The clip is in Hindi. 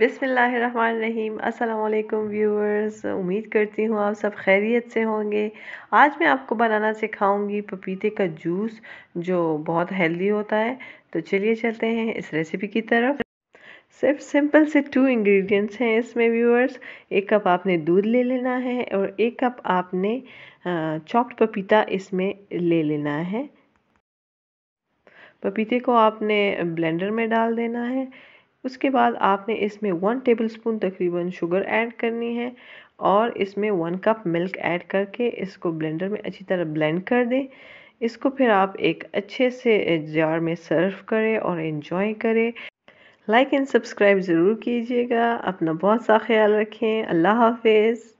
बिसमीम अल्लाम व्यूअर्स उम्मीद करती हूँ आप सब खैरियत से होंगे आज मैं आपको बनाना सिखाऊंगी पपीते का जूस जो बहुत हेल्दी होता है तो चलिए चलते हैं इस रेसिपी की तरफ सिर्फ सिंपल से टू इंग्रेडिएंट्स हैं इसमें व्यूअर्स एक कप आपने दूध ले लेना है और एक कप आपने चॉप्ड पपीता इसमें ले लेना है पपीते को आपने ब्लेंडर में डाल देना है उसके बाद आपने इसमें वन टेबल स्पून तकरीबन शुगर ऐड करनी है और इसमें वन कप मिल्क ऐड करके इसको ब्लेंडर में अच्छी तरह ब्लेंड कर दें इसको फिर आप एक अच्छे से जार में सर्व करें और इन्जॉय करें लाइक एंड सब्सक्राइब ज़रूर कीजिएगा अपना बहुत सा ख्याल रखें अल्लाह हाफिज़